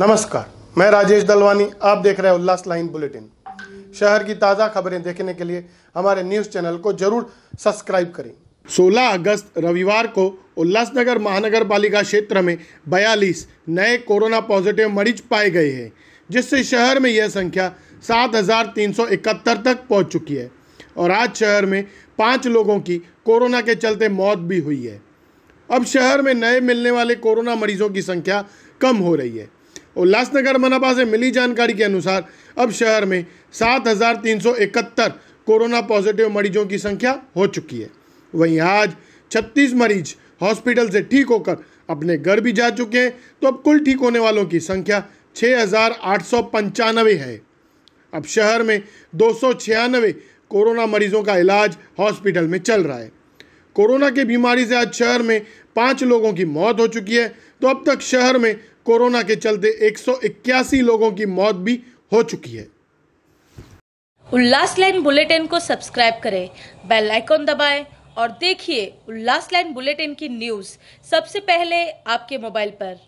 नमस्कार मैं राजेश दलवानी आप देख रहे हैं उल्लास लाइन बुलेटिन शहर की ताज़ा खबरें देखने के लिए हमारे न्यूज़ चैनल को जरूर सब्सक्राइब करें 16 अगस्त रविवार को उल्लासनगर महानगर पालिका क्षेत्र में 42 नए कोरोना पॉजिटिव मरीज पाए गए हैं जिससे शहर में यह संख्या 7,371 तक पहुंच चुकी है और आज शहर में पाँच लोगों की कोरोना के चलते मौत भी हुई है अब शहर में नए मिलने वाले कोरोना मरीजों की संख्या कम हो रही है उल्लासनगर मनपा से मिली जानकारी के अनुसार अब शहर में सात कोरोना पॉजिटिव मरीजों की संख्या हो चुकी है वहीं आज 36 मरीज हॉस्पिटल से ठीक होकर अपने घर भी जा चुके हैं तो अब कुल ठीक होने वालों की संख्या छः है अब शहर में दो कोरोना मरीजों का इलाज हॉस्पिटल में चल रहा है कोरोना की बीमारी से आज शहर में पाँच लोगों की मौत हो चुकी है तो अब तक शहर में कोरोना के चलते एक लोगों की मौत भी हो चुकी है उल्लास लाइन बुलेटिन को सब्सक्राइब करें बेल आइकॉन दबाएं और देखिए उल्लास लाइन बुलेटिन की न्यूज़ सबसे पहले आपके मोबाइल पर